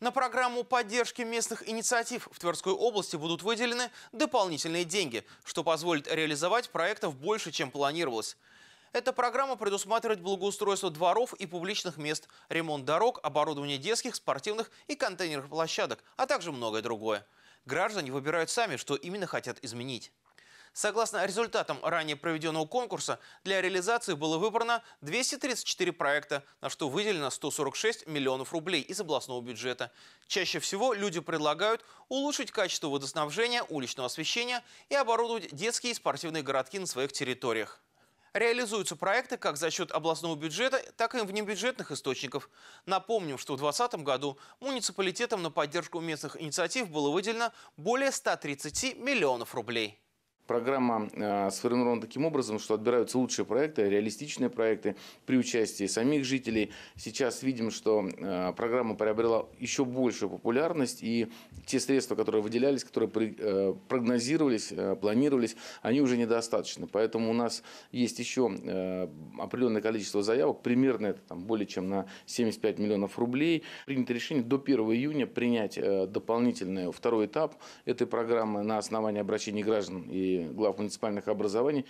На программу поддержки местных инициатив в Тверской области будут выделены дополнительные деньги, что позволит реализовать проектов больше, чем планировалось. Эта программа предусматривает благоустройство дворов и публичных мест, ремонт дорог, оборудование детских, спортивных и контейнерных площадок, а также многое другое. Граждане выбирают сами, что именно хотят изменить. Согласно результатам ранее проведенного конкурса, для реализации было выбрано 234 проекта, на что выделено 146 миллионов рублей из областного бюджета. Чаще всего люди предлагают улучшить качество водоснабжения, уличного освещения и оборудовать детские и спортивные городки на своих территориях. Реализуются проекты как за счет областного бюджета, так и внебюджетных источников. Напомним, что в 2020 году муниципалитетам на поддержку местных инициатив было выделено более 130 миллионов рублей. Программа э, сформирована таким образом, что отбираются лучшие проекты, реалистичные проекты при участии самих жителей. Сейчас видим, что э, программа приобрела еще большую популярность, и те средства, которые выделялись, которые при, э, прогнозировались, э, планировались, они уже недостаточны. Поэтому у нас есть еще э, определенное количество заявок, примерно это там, более чем на 75 миллионов рублей. Принято решение до 1 июня принять э, дополнительный второй этап этой программы на основании обращений граждан и глав муниципальных образований